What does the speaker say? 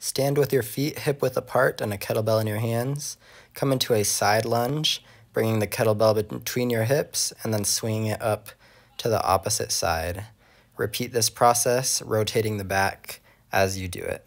Stand with your feet hip width apart and a kettlebell in your hands. Come into a side lunge, bringing the kettlebell between your hips and then swinging it up to the opposite side. Repeat this process, rotating the back as you do it.